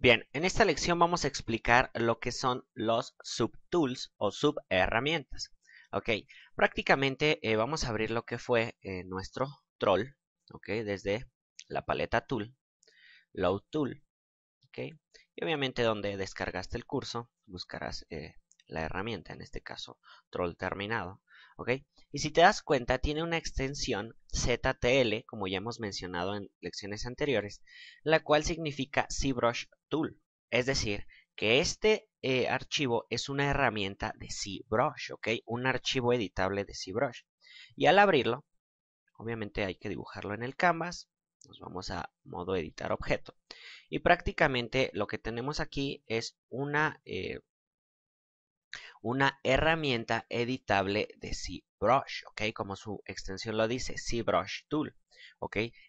Bien, en esta lección vamos a explicar lo que son los subtools o subherramientas. Ok, prácticamente eh, vamos a abrir lo que fue eh, nuestro troll, ok, desde la paleta tool, load tool, ok, y obviamente donde descargaste el curso buscarás eh, la herramienta, en este caso troll terminado, ok, y si te das cuenta tiene una extensión ZTL, como ya hemos mencionado en lecciones anteriores, la cual significa ZBrush es decir, que este eh, archivo es una herramienta de ZBrush, ¿ok? Un archivo editable de ZBrush. Y al abrirlo, obviamente hay que dibujarlo en el canvas. Nos vamos a modo editar objeto. Y prácticamente lo que tenemos aquí es una, eh, una herramienta editable de ZBrush, ¿ok? Como su extensión lo dice, Cbrush Tool.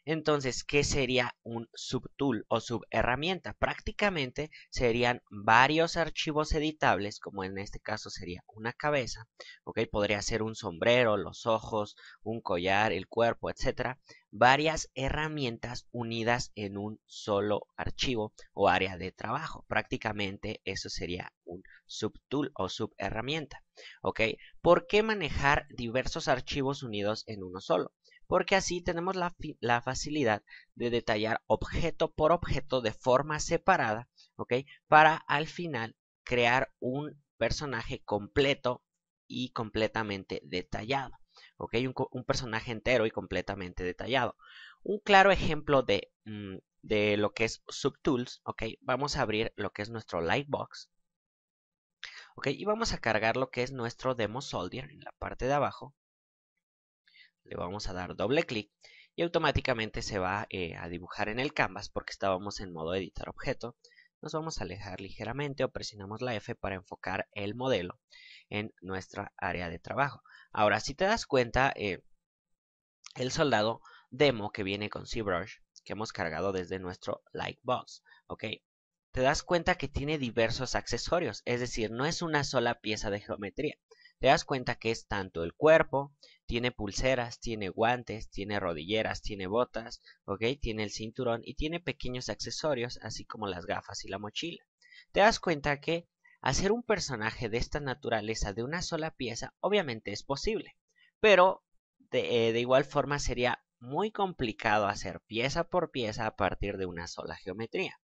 Entonces, ¿qué sería un subtool o subherramienta? Prácticamente serían varios archivos editables, como en este caso sería una cabeza, ¿ok? Podría ser un sombrero, los ojos, un collar, el cuerpo, etc. Varias herramientas unidas en un solo archivo o área de trabajo. Prácticamente eso sería un subtool o subherramienta, ¿ok? ¿Por qué manejar diversos archivos unidos en uno solo? porque así tenemos la, facilidad de detallar objeto por objeto de forma separada, ¿ok? Para al final crear un personaje completo y completamente detallado. ¿ok? Un, un, personaje entero y completamente detallado. Un claro ejemplo de, mm, de lo que es Subtools, ¿ok? Vamos a abrir lo que es nuestro Lightbox, ¿ok? Y vamos a cargar lo que es nuestro Demo Soldier en la parte de abajo, le vamos a dar doble clic y automáticamente se va eh, a dibujar en el canvas porque estábamos en modo editar objeto. Nos vamos a alejar ligeramente o presionamos la F para enfocar el modelo en nuestra área de trabajo. Ahora, si te das cuenta, eh, el soldado demo que viene con ZBrush, que hemos cargado desde nuestro Lightbox, ¿ok? Te das cuenta que tiene diversos accesorios, es decir, no es una sola pieza de geometría. Te das cuenta que es tanto el cuerpo, tiene pulseras, tiene guantes, tiene rodilleras, tiene botas, ¿ok? Tiene el cinturón y tiene pequeños accesorios, así como las gafas y la mochila. Te das cuenta que hacer un personaje de esta naturaleza de una sola pieza obviamente es posible, pero de eh, igual forma sería muy complicado hacer pieza por pieza a partir de una sola geometría.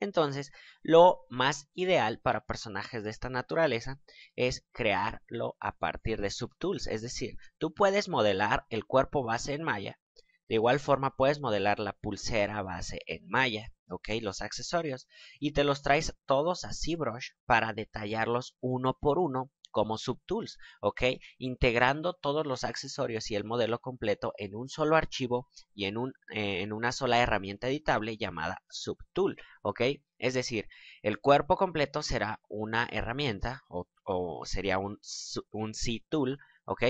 Entonces, lo más ideal para personajes de esta naturaleza es crearlo a partir de subtools, es decir, tú puedes modelar el cuerpo base en malla, de igual forma puedes modelar la pulsera base en malla, ok, los accesorios, y te los traes todos a ZBrush para detallarlos uno por uno como subtools, ¿ok? Integrando todos los accesorios y el modelo completo en un solo archivo y en, eh, en una sola herramienta editable llamada subtool, ¿ok? Es decir, el cuerpo completo será una herramienta o, sería un, un C-tool, ¿ok?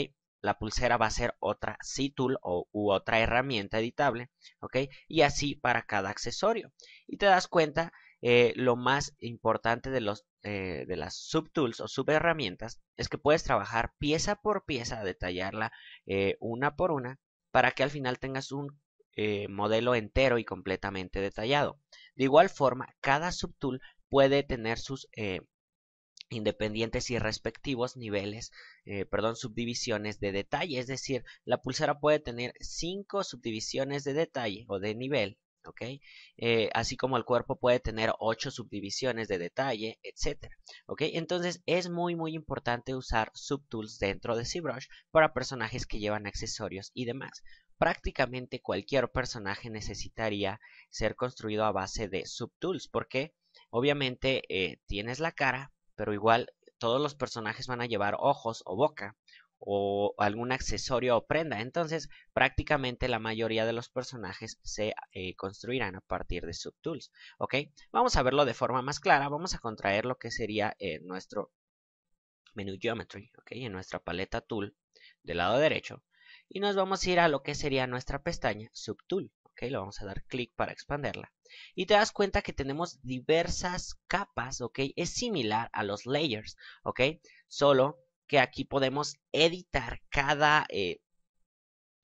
la pulsera va a ser otra C-Tool o, u otra herramienta editable, ¿ok? Y así para cada accesorio. Y te das cuenta eh, lo más importante eh, de, las subtools o subherramientas es que puedes trabajar pieza por pieza, detallarla eh, una por una, para que al final tengas un modelo entero y completamente detallado. De igual forma, cada subtool puede tener sus independientes y respectivos niveles, perdón, subdivisiones de detalle. Es decir, la pulsera puede tener cinco subdivisiones de detalle o de nivel ¿ok? Eh, así como el cuerpo puede tener ocho subdivisiones de detalle, etc Entonces es muy muy importante usar subtools dentro de ZBrush para personajes que llevan accesorios y demás. Prácticamente cualquier personaje necesitaría ser construido a base de subtools porque obviamente eh, tienes la cara, pero igual todos los personajes van a llevar ojos o boca, o algún accesorio o prenda. Entonces, prácticamente la mayoría de los personajes se eh, construirán a partir de subtools. ¿Ok? Vamos a verlo de forma más clara. Vamos a contraer lo que sería eh, nuestro menú Geometry, ¿ok? En nuestra paleta Tool del lado derecho. Y nos vamos a ir a lo que sería nuestra pestaña Subtool, ¿ok? Le vamos a dar clic para expanderla. Y te das cuenta que tenemos diversas capas, ¿ok? Es similar a los layers, ¿ok? Solo que aquí podemos editar cada eh,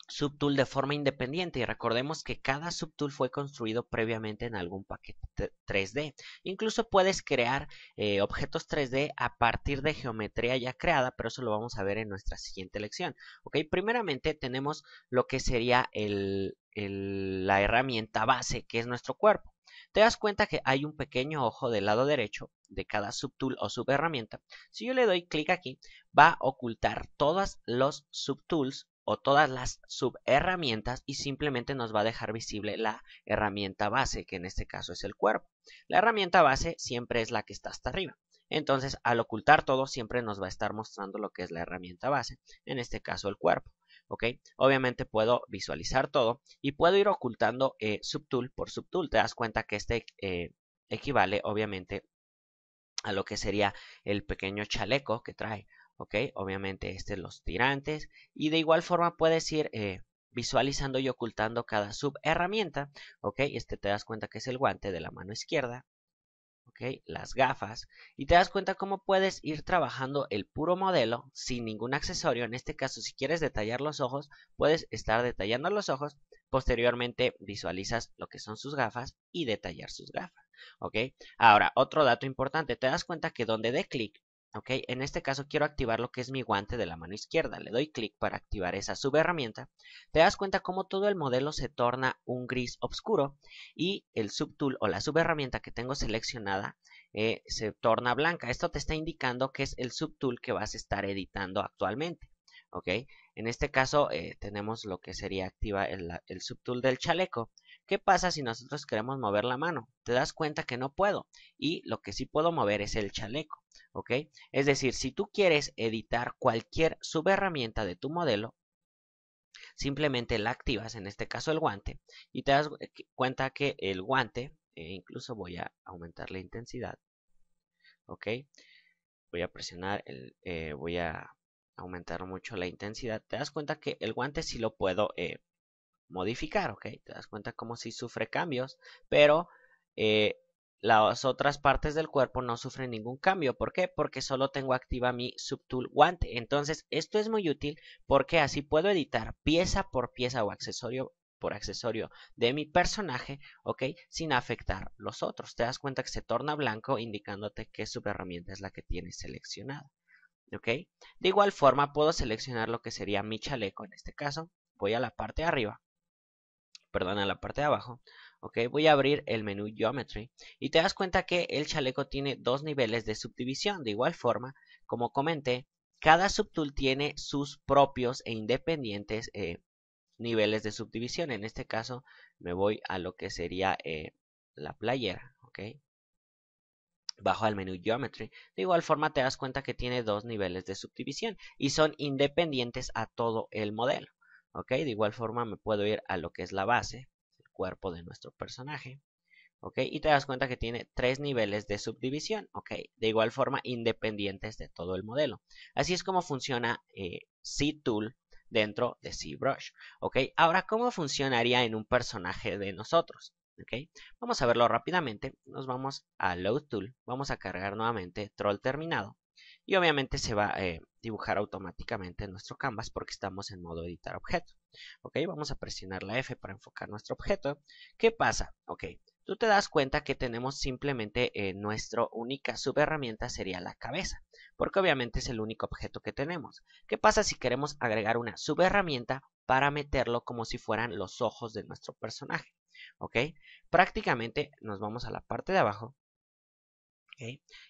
subtool de forma independiente y recordemos que cada subtool fue construido previamente en algún paquete 3D. Incluso puedes crear eh, objetos 3D a partir de geometría ya creada, pero eso lo vamos a ver en nuestra siguiente lección. Ok, primeramente tenemos lo que sería la herramienta base que es nuestro cuerpo. Te das cuenta que hay un pequeño ojo del lado derecho de cada subtool o subherramienta, si yo le doy clic aquí, va a ocultar todas los subtools o todas las subherramientas y simplemente nos va a dejar visible la herramienta base, que en este caso es el cuerpo. La herramienta base siempre es la que está hasta arriba. Entonces, al ocultar todo, siempre nos va a estar mostrando lo que es la herramienta base, en este caso el cuerpo. Obviamente puedo visualizar todo y puedo ir ocultando eh, subtool por subtool. Te das cuenta que este eh, equivale, obviamente, a lo que sería el pequeño chaleco que trae, ¿ok? Obviamente este los tirantes y de igual forma puedes ir eh, visualizando y ocultando cada sub herramienta, ¿ok? Este te das cuenta que es el guante de la mano izquierda, ¿ok? Las gafas y te das cuenta cómo puedes ir trabajando el puro modelo sin ningún accesorio. En este caso, si quieres detallar los ojos, puedes estar detallando los ojos. Posteriormente visualizas lo que son sus gafas y detallar sus gafas. ¿ok? Ahora, otro dato importante, te das cuenta que donde dé clic, ¿ok? En este caso quiero activar lo que es mi guante de la mano izquierda, le doy clic para activar esa subherramienta, te das cuenta cómo todo el modelo se torna un gris oscuro y el subtool o la subherramienta que tengo seleccionada eh, se torna blanca. Esto te está indicando que es el subtool que vas a estar editando actualmente. ¿ok? En este caso eh, tenemos lo que sería activa el, el subtool del chaleco ¿Qué pasa si nosotros queremos mover la mano? Te das cuenta que no puedo y lo que sí puedo mover es el chaleco, ¿ok? Es decir, si tú quieres editar cualquier subherramienta de tu modelo, simplemente la activas, en este caso el guante, y te das cuenta que el guante, e incluso voy a aumentar la intensidad, ¿ok? Voy a presionar, eh, voy a aumentar mucho la intensidad, te das cuenta que el guante sí lo puedo eh, modificar, ¿ok? Te das cuenta como si sufre cambios, pero eh, las otras partes del cuerpo no sufren ningún cambio. ¿Por qué? Porque solo tengo activa mi subtool guante. Entonces, esto es muy útil porque así puedo editar pieza por pieza o accesorio por accesorio de mi personaje, ¿ok? Sin afectar los otros. Te das cuenta que se torna blanco indicándote que herramienta es la que tienes seleccionada, ¿ok? De igual forma, puedo seleccionar lo que sería mi chaleco en este caso. Voy a la parte de arriba perdón, a la parte de abajo, ok, voy a abrir el menú Geometry y te das cuenta que el chaleco tiene dos niveles de subdivisión. De igual forma, como comenté, cada subtool tiene sus propios e independientes eh, niveles de subdivisión. En este caso, me voy a lo que sería eh, la playera, ok. Bajo al menú Geometry. De igual forma te das cuenta que tiene dos niveles de subdivisión y son independientes a todo el modelo. ¿ok? De igual forma me puedo ir a lo que es la base, el cuerpo de nuestro personaje, ¿ok? Y te das cuenta que tiene tres niveles de subdivisión, ¿ok? De igual forma independientes de todo el modelo. Así es como funciona eh, C-Tool dentro de ZBrush, ¿ok? Ahora, ¿cómo funcionaría en un personaje de nosotros? ¿ok? Vamos a verlo rápidamente, nos vamos a Load Tool, vamos a cargar nuevamente Troll Terminado y obviamente se va eh, dibujar automáticamente en nuestro canvas porque estamos en modo editar objeto. Ok, vamos a presionar la F para enfocar nuestro objeto. ¿Qué pasa? Ok, tú te das cuenta que tenemos simplemente eh, nuestra única subherramienta sería la cabeza, porque obviamente es el único objeto que tenemos. ¿Qué pasa si queremos agregar una subherramienta para meterlo como si fueran los ojos de nuestro personaje? ¿Ok? Prácticamente nos vamos a la parte de abajo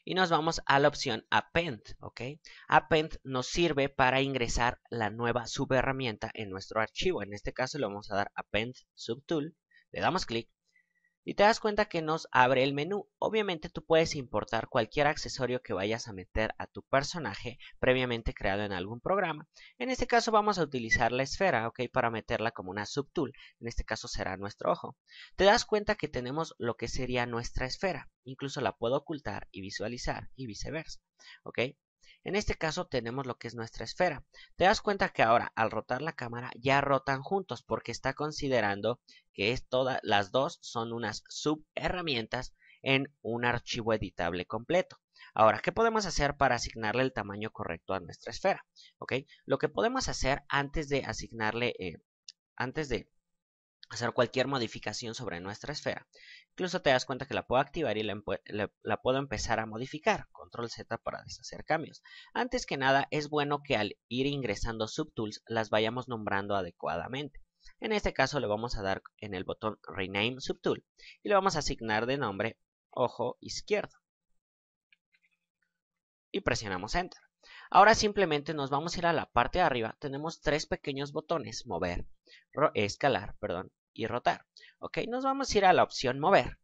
y nos vamos a la opción Append, ¿ok? Append nos sirve para ingresar la nueva subherramienta en nuestro archivo. En este caso le vamos a dar Append Subtool, le damos clic y te das cuenta que nos abre el menú. Obviamente tú puedes importar cualquier accesorio que vayas a meter a tu personaje previamente creado en algún programa. En este caso vamos a utilizar la esfera, ¿ok? Para meterla como una subtool. En este caso será nuestro ojo. Te das cuenta que tenemos lo que sería nuestra esfera. Incluso la puedo ocultar y visualizar y viceversa, ¿ok? En este caso tenemos lo que es nuestra esfera. Te das cuenta que ahora al rotar la cámara ya rotan juntos porque está considerando que es las dos son unas subherramientas en un archivo editable completo. Ahora, ¿qué podemos hacer para asignarle el tamaño correcto a nuestra esfera? ¿Ok? Lo que podemos hacer antes de asignarle, eh, antes de hacer cualquier modificación sobre nuestra esfera. Incluso te das cuenta que la puedo activar y la, puedo empezar a modificar. Control Z para deshacer cambios. Antes que nada, es bueno que al ir ingresando subtools las vayamos nombrando adecuadamente. En este caso le vamos a dar en el botón Rename Subtool y le vamos a asignar de nombre ojo izquierdo. Y presionamos Enter. Ahora simplemente nos vamos a ir a la parte de arriba. Tenemos tres pequeños botones. Mover, escalar, perdón, y rotar. ¿Ok? Nos vamos a ir a la opción mover.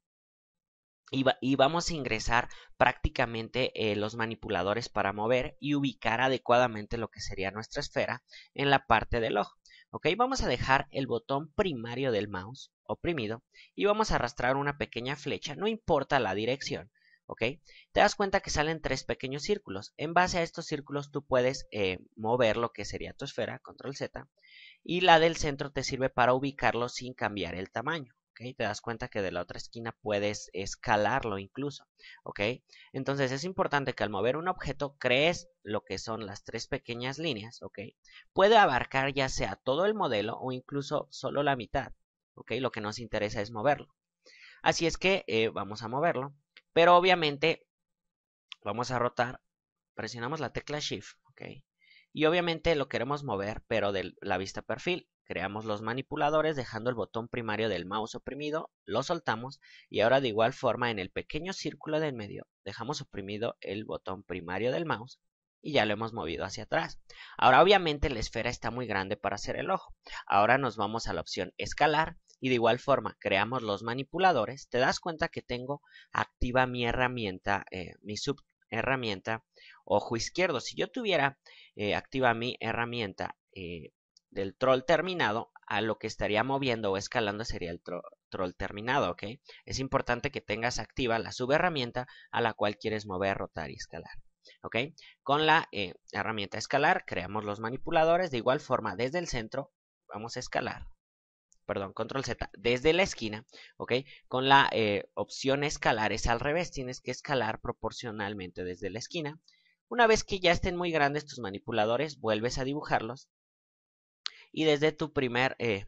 Y, vamos a ingresar prácticamente eh, los manipuladores para mover y ubicar adecuadamente lo que sería nuestra esfera en la parte del ojo. ¿Ok? Vamos a dejar el botón primario del mouse oprimido y vamos a arrastrar una pequeña flecha, no importa la dirección. ¿ok? Te das cuenta que salen tres pequeños círculos. En base a estos círculos tú puedes eh, mover lo que sería tu esfera, control Z, y la del centro te sirve para ubicarlo sin cambiar el tamaño. ¿ok? Te das cuenta que de la otra esquina puedes escalarlo incluso. ¿ok? Entonces es importante que al mover un objeto crees lo que son las tres pequeñas líneas. ¿ok? Puede abarcar ya sea todo el modelo o incluso solo la mitad. ¿ok? Lo que nos interesa es moverlo. Así es que eh, vamos a moverlo. Pero obviamente vamos a rotar. Presionamos la tecla Shift. ¿ok? Y obviamente lo queremos mover, pero de la vista perfil. Creamos los manipuladores dejando el botón primario del mouse oprimido, lo soltamos y ahora de igual forma en el pequeño círculo del medio dejamos oprimido el botón primario del mouse y ya lo hemos movido hacia atrás. Ahora obviamente la esfera está muy grande para hacer el ojo. Ahora nos vamos a la opción escalar y de igual forma creamos los manipuladores. Te das cuenta que tengo activa mi herramienta, eh, mi subherramienta ojo izquierdo. Si yo tuviera eh, activa mi herramienta eh, del troll terminado, a lo que estaría moviendo o escalando sería el troll terminado, ¿ok? Es importante que tengas activa la subherramienta a la cual quieres mover, rotar y escalar. ¿Ok? Con la eh, herramienta escalar creamos los manipuladores. De igual forma, desde el centro vamos a escalar. Perdón, control Z, desde la esquina, ¿ok? Con la opción escalar es al revés, tienes que escalar proporcionalmente desde la esquina una vez que ya estén muy grandes tus manipuladores, vuelves a dibujarlos y desde tu primer eh,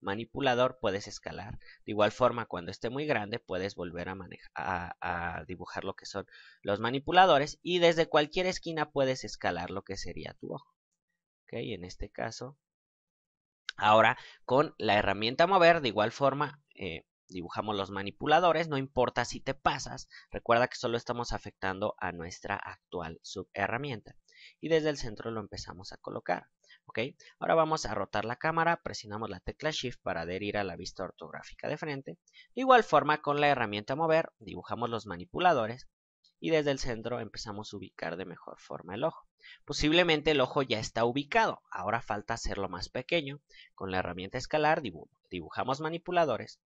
manipulador puedes escalar. De igual forma, cuando esté muy grande, puedes volver a, a, dibujar lo que son los manipuladores y desde cualquier esquina puedes escalar lo que sería tu ojo. ¿Ok? En este caso, ahora con la herramienta mover, de igual forma, eh, dibujamos los manipuladores, no importa si te pasas, recuerda que solo estamos afectando a nuestra actual subherramienta. Y desde el centro lo empezamos a colocar. ¿ok? Ahora vamos a rotar la cámara, presionamos la tecla Shift para adherir a la vista ortográfica de frente. De igual forma con la herramienta Mover, dibujamos los manipuladores y desde el centro empezamos a ubicar de mejor forma el ojo. Posiblemente el ojo ya está ubicado, ahora falta hacerlo más pequeño. Con la herramienta escalar dibujamos manipuladores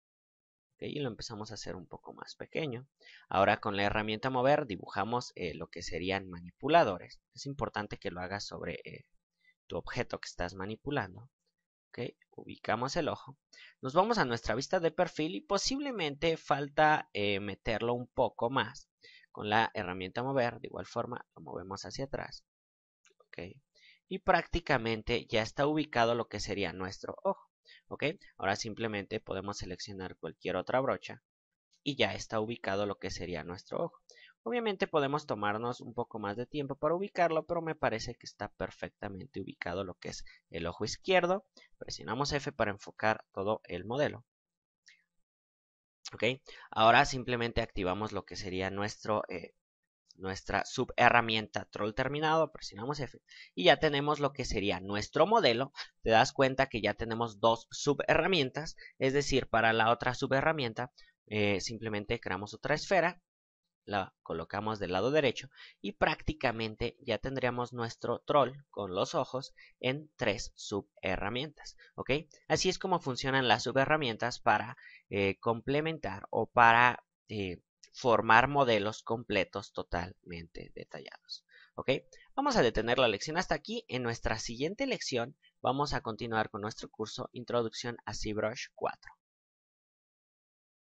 y lo empezamos a hacer un poco más pequeño. Ahora con la herramienta mover dibujamos eh, lo que serían manipuladores. Es importante que lo hagas sobre eh, tu objeto que estás manipulando. Ubicamos el ojo. Nos vamos a nuestra vista de perfil y posiblemente falta eh, meterlo un poco más. Con la herramienta mover, de igual forma, lo movemos hacia atrás. Y prácticamente ya está ubicado lo que sería nuestro ojo ok ahora simplemente podemos seleccionar cualquier otra brocha y ya está ubicado lo que sería nuestro ojo obviamente podemos tomarnos un poco más de tiempo para ubicarlo pero me parece que está perfectamente ubicado lo que es el ojo izquierdo presionamos F para enfocar todo el modelo ok ahora simplemente activamos lo que sería nuestro eh, nuestra subherramienta troll terminado, presionamos F y ya tenemos lo que sería nuestro modelo. Te das cuenta que ya tenemos dos subherramientas, es decir, para la otra subherramienta eh, simplemente creamos otra esfera, la colocamos del lado derecho y prácticamente ya tendríamos nuestro troll con los ojos en tres subherramientas. ¿ok? Así es como funcionan las subherramientas para eh, complementar o para... Eh, formar modelos completos totalmente detallados. ¿Ok? Vamos a detener la lección hasta aquí. En nuestra siguiente lección vamos a continuar con nuestro curso Introducción a ZBrush 4.